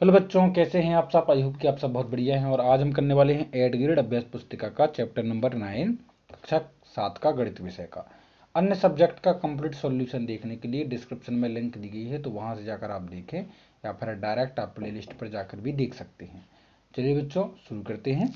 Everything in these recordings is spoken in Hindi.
हेलो बच्चों कैसे हैं आप सब आई होप कि आप सब बहुत बढ़िया हैं और आज हम करने वाले हैं एट ग्रेड अभ्यास पुस्तिका का चैप्टर नंबर नाइन कक्षा सात का गणित विषय का अन्य सब्जेक्ट का कंप्लीट सॉल्यूशन देखने के लिए डिस्क्रिप्शन में लिंक दी गई है तो वहां से जाकर आप देखें या फिर डायरेक्ट आप प्ले पर जाकर भी देख सकते हैं चलिए बच्चों शुरू करते हैं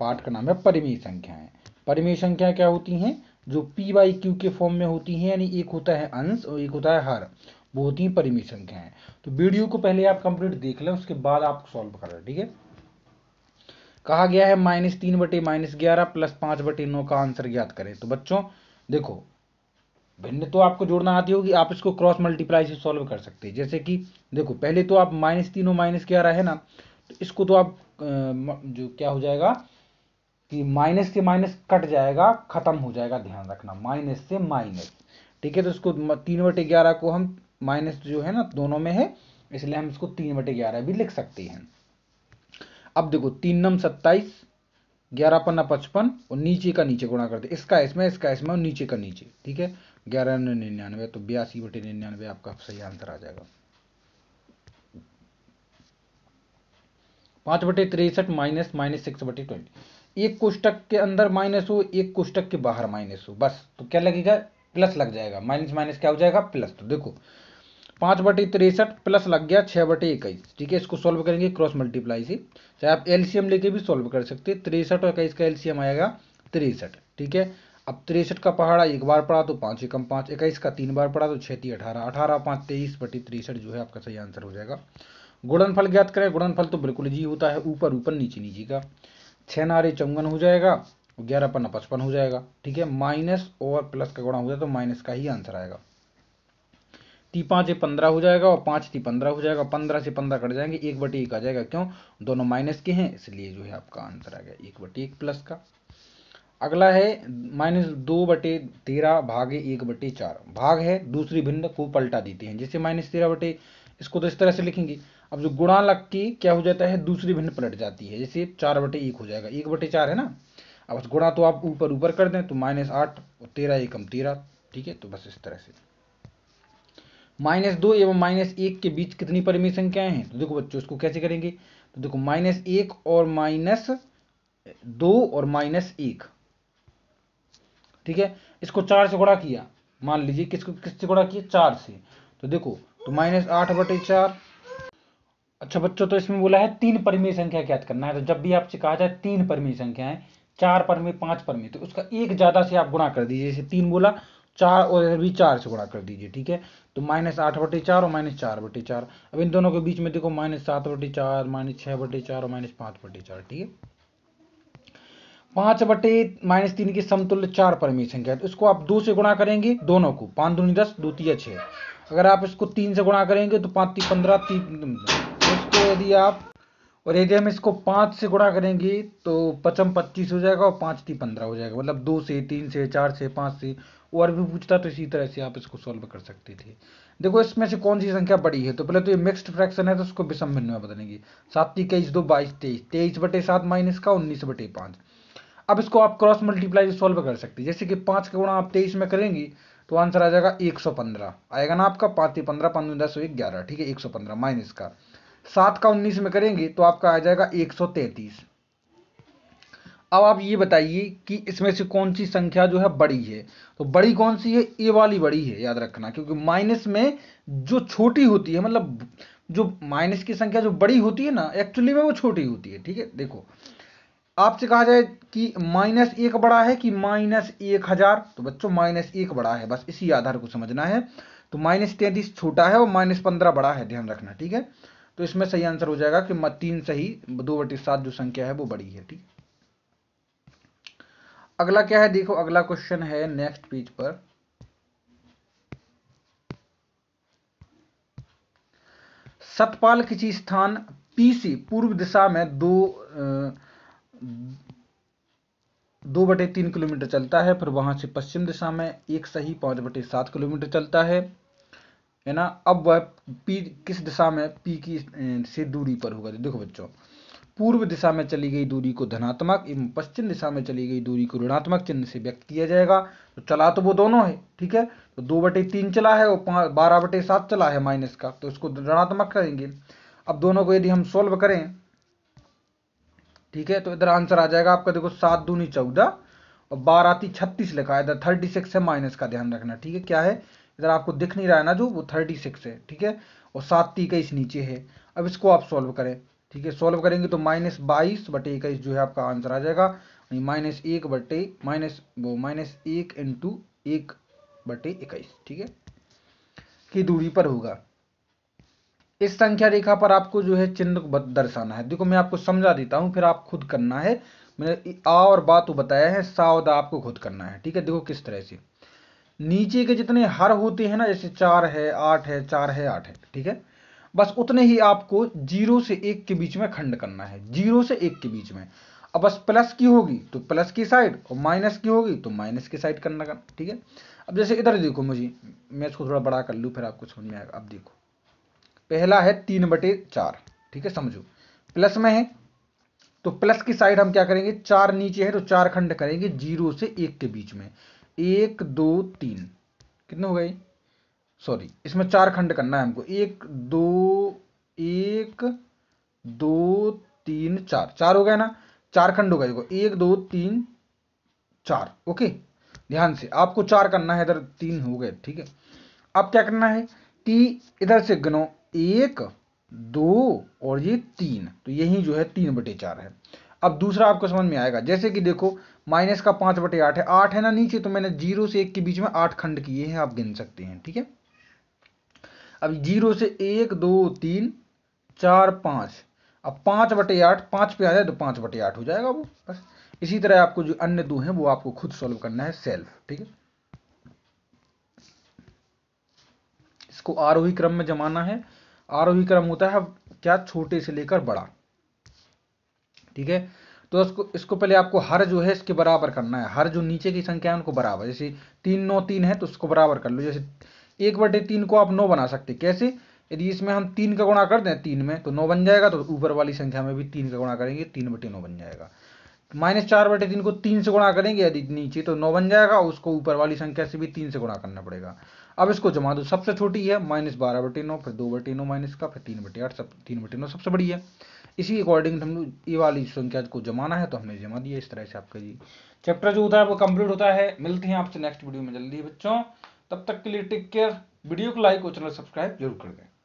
पाठ का नाम है परिमेय संख्याएं परिमेय संख्या क्या होती हैं जो पी वाई क्यू के फॉर्म में होती हैं यानी एक होता है अंश और एक होता है हर बहुत ही परिमित संख्या है तो वीडियो को पहले आप कंप्लीट देख लें उसके बाद आप सॉल्व कर ठीक है कहा गया है माइनस तीन बटे माइनस ग्यारह प्लस पांच बटे नौ का आंसर ज्ञात करें तो बच्चों देखो भिन्न तो आपको जोड़ना आती होगी आप इसको क्रॉस मल्टीप्लाई से सॉल्व कर सकते हैं जैसे कि देखो पहले तो आप माइनस तीन और माइनस ग्यारह है ना तो इसको तो आप जो क्या हो जाएगा कि माइनस से माइनस कट जाएगा खत्म हो जाएगा ध्यान रखना माइनस से माइनस ठीक है तो इसको तीन बटे ग्यारह को हम माइनस जो है ना दोनों में है इसलिए हम इसको तीन बटे ग्यारह भी लिख सकते हैं अब देखो तीन नम सत्ताईस ग्यारह पन्ना पचपन और नीचे का नीचे गुणा करते इसका इसमें इसका इसमें और नीचे का नीचे ठीक है ग्यारह ने निन्यानवे तो बयासी बटे निन्यानवे आपका सही आंसर आ जाएगा पांच बटे तिरसठ माइनस माइनस सिक्स बटे ट्वेंटी एक कोष्टक के अंदर माइनस हो एक कोष्टक के बाहर माइनस हो बस तो क्या लगेगा प्लस लग जाएगा माइनस माइनस क्या हो जाएगा प्लस तो देखो पाँच बटी तिरसठ प्लस लग गया छः बटी इक्कीस ठीक है इसको सॉल्व करेंगे क्रॉस मल्टीप्लाई से चाहे आप एलसीएम लेके भी सॉल्व कर सकते हैं तिरसठ और इक्कीस का एलसीएम आएगा तिरसठ ठीक है अब तिरसठ का पहाड़ा एक बार पड़ा तो पाँच एकम पाँच इक्कीस का तीन बार पड़ा तो छः ती अठारह अठारह पाँच तेईस बटी तिरसठ जो है आपका सही आंसर हो जाएगा गुणनफल ज्ञात करें गुणनफल तो बिल्कुल जी होता है ऊपर ऊपर नीचे नीचे का छः नारे चौवन हो जाएगा ग्यारह पन्ना पचपन हो जाएगा ठीक है माइनस और प्लस का गुणा हो जाए तो माइनस का ही आंसर आएगा ती पाँच ये पंद्रह हो जाएगा और पाँच ती पंद्रह हो जाएगा पंद्रह से पंद्रह कट जाएंगे एक बटे एक आ जाएगा क्यों दोनों माइनस के हैं इसलिए जो है आपका आंसर आ गया एक बटे एक प्लस का अगला है माइनस दो बटे तेरह भागे एक बटे चार भाग है दूसरी भिन्न को पलटा देते हैं जैसे माइनस तेरह बटे इसको तो इस तरह से लिखेंगे अब जो गुणा लग के क्या हो जाता है दूसरी भिन्न पलट जाती है जैसे चार बटे एक हो जाएगा एक बटे चार है ना अब गुणा तो आप ऊपर ऊपर कर दें तो माइनस आठ और तेरह एकम तेरह ठीक है तो बस इस तरह से माइनस दो एवं माइनस एक के बीच कितनी परिमेय संख्याएं हैं तो देखो बच्चों इसको कैसे करेंगे तो देखो माइनस एक और माइनस दो और माइनस एक ठीक है इसको चार से गुणा किया मान लीजिए किसको किससे गुणा किया चार से तो देखो तो माइनस आठ बटे चार अच्छा बच्चों तो इसमें बोला है तीन परिमेय संख्या ज्ञात करना है तो जब भी आपसे कहा जाए तीन परिमेय है चार परमे पांच परमे तो उसका एक ज्यादा से आप गुणा कर दीजिए जैसे तीन बोला चार और इधर भी चार से गुणा कर दीजिए ठीक है तो माइनस आठ बटे चार और माइनस चार बटे चार अब इन दोनों के बीच में देखो माइनस सात बटे चार माइनस छह बटे चार और माइनस पांच बटे चार ठीक है पांच बटे माइनस तीन की समतुल्य चार परमी संख्या तो इसको आप दो से गुणा करेंगे दोनों को पांच दूनी दस दो तीय छः अगर आप इसको तीन से गुणा करेंगे तो पांच ती पंद्रह तीन इसको यदि आप और यदि हम इसको पाँच से गुणा करेंगे तो पचम पच्चीस हो जाएगा और पाँच ती पंद्रह हो जाएगा मतलब दो से तीन से चार से पाँच से और भी पूछता तो इसी तरह से आप इसको सॉल्व कर सकते थे देखो इसमें से कौन सी संख्या बड़ी है तो पहले तो ये मिक्स्ड फ्रैक्शन है तो उसको विषम भिन्न में बदलेंगे सात इक्कीस दो बाईस तेईस तेईस बटे सात माइनस का उन्नीस बटे पाँच अब इसको आप क्रॉस मल्टीप्लाई सॉल्व कर सकते हैं जैसे कि पाँच का गुणा आप तेईस में करेंगे तो आंसर आ जाएगा एक सौ पंद्रह आएगा ना आपका पाँच पंद्रह पंद्रह दस ग्यारह ठीक है एक सौ पंद्रह माइनस का सात का उन्नीस में करेंगे तो आपका आ जाएगा एक सौ तैतीस अब आप ये बताइए कि इसमें से कौन सी संख्या जो है बड़ी है तो बड़ी कौन सी है ए वाली बड़ी है याद रखना क्योंकि माइनस में जो छोटी होती है मतलब जो माइनस की संख्या जो बड़ी होती है ना एक्चुअली में वो छोटी होती है ठीक है देखो आपसे कहा जाए कि माइनस एक बड़ा है कि माइनस एक हजार तो बच्चों माइनस एक बड़ा है बस इसी आधार को समझना है तो माइनस तैतीस छोटा है और माइनस पंद्रह बड़ा है ध्यान रखना ठीक है तो इसमें सही आंसर हो जाएगा कि तीन सही दो बटी सात जो संख्या है वो बड़ी है ठीक अगला क्या है देखो अगला क्वेश्चन है नेक्स्ट पेज पर सतपाल किसी स्थान पी से पूर्व दिशा में दो दो बटे तीन किलोमीटर चलता है फिर वहां से पश्चिम दिशा में एक सही पांच बटे सात किलोमीटर चलता है है ना अब वह पी किस दिशा में पी की से दूरी पर होगा देखो बच्चों पूर्व दिशा में चली गई दूरी को धनात्मक एवं पश्चिम दिशा में चली गई दूरी को ऋणात्मक चिन्ह से व्यक्त किया जाएगा तो चला तो वो दोनों है ठीक है तो दो बटे तीन चला है और बारह बटे सात चला है माइनस का तो इसको ऋणात्मक करेंगे अब दोनों को यदि हम सोल्व करें ठीक है तो इधर आंसर आ जाएगा आपका देखो सात दूनी चौदह और बारह ती छत्तीस लिखा है इधर थर्टी सिक्स है माइनस का ध्यान रखना ठीक है क्या है इधर आपको दिख नहीं रहा है ना जो वो थर्टी सिक्स है ठीक है और सात ती इक्कीस नीचे है अब इसको आप सॉल्व करें ठीक है सॉल्व करेंगे तो माइनस बाईस बटे इक्कीस जो है आपका आंसर आ जाएगा माइनस एक बटे माइनस वो माइनस एक इंटू एक बटे इक्कीस ठीक है की दूरी पर होगा इस संख्या रेखा पर आपको जो है चिन्ह दर्शाना है देखो मैं आपको समझा देता हूं फिर आप खुद करना है मैंने आ और बा तो बताया है सा और दा आपको खुद करना है ठीक है देखो किस तरह से नीचे के जितने हर होते हैं ना जैसे चार है आठ है चार है आठ है ठीक है बस उतने ही आपको जीरो से एक के बीच में खंड करना है जीरो से एक के बीच में अब बस प्लस की होगी तो प्लस की साइड और माइनस की होगी तो माइनस की साइड करना का ठीक है अब जैसे इधर देखो मुझे मैं इसको थोड़ा बड़ा कर लूँ फिर आपको समझ में आएगा अब देखो पहला है तीन बटे चार ठीक है समझो प्लस में है तो प्लस की साइड हम क्या करेंगे चार नीचे है तो चार खंड करेंगे जीरो से एक के बीच में एक दो तीन कितने हो गए सॉरी इसमें चार खंड करना है हमको एक दो एक दो तीन चार चार हो गया ना चार खंड हो गए देखो एक दो तीन चार ओके ध्यान से आपको चार करना है इधर तीन हो गए ठीक है अब क्या करना है कि इधर से गनो एक दो और ये तीन तो यही जो है तीन बटे चार है अब दूसरा आपको समझ में आएगा जैसे कि देखो माइनस का पांच बटे आठ है आठ है ना नीचे तो मैंने जीरो से एक के बीच में आठ खंड किए हैं आप गिन सकते हैं ठीक है अब जीरो से एक दो तीन चार पांच अब पांच बटे आठ पांच पे आ जाए तो पांच बटे आठ हो जाएगा वो बस इसी तरह आपको जो अन्य दो हैं वो आपको खुद सॉल्व करना है सेल्फ ठीक है इसको आरोही क्रम में जमाना है आरोही क्रम होता है क्या छोटे से लेकर बड़ा ठीक है तो इसको इसको पहले आपको हर जो है इसके बराबर करना है हर जो नीचे की संख्या है उनको बराबर जैसे तीन नौ तीन है तो उसको बराबर कर लो जैसे एक बटे तीन को आप नौ बना सकते कैसे यदि इसमें हम तीन का गुणा कर दें तीन में तो नौ बन जाएगा तो ऊपर वाली संख्या में भी तीन का गुणा करेंगे तीन बटे नौ बन जाएगा माइनस चार बटे तीन को तीन से गुणा करेंगे यदि नीचे तो नौ बन जाएगा उसको ऊपर वाली संख्या से भी तीन से गुणा करना पड़ेगा अब इसको जमा दो सबसे छोटी है माइनस बारह बटे नौ फिर दो बटे नौ माइनस का फिर तीन बटे आठ सब तीन बटे नौ सबसे बड़ी है इसी अकॉर्डिंग हम ये वाली संख्या को जमाना है तो हमने जमा दिया इस तरह से आपका जी चैप्टर जो होता है वो कंप्लीट होता है मिलते हैं आपसे नेक्स्ट वीडियो में जल्दी बच्चों तब तक के लिए टेक केयर वीडियो को लाइक और चैनल सब्सक्राइब जरूर कर दें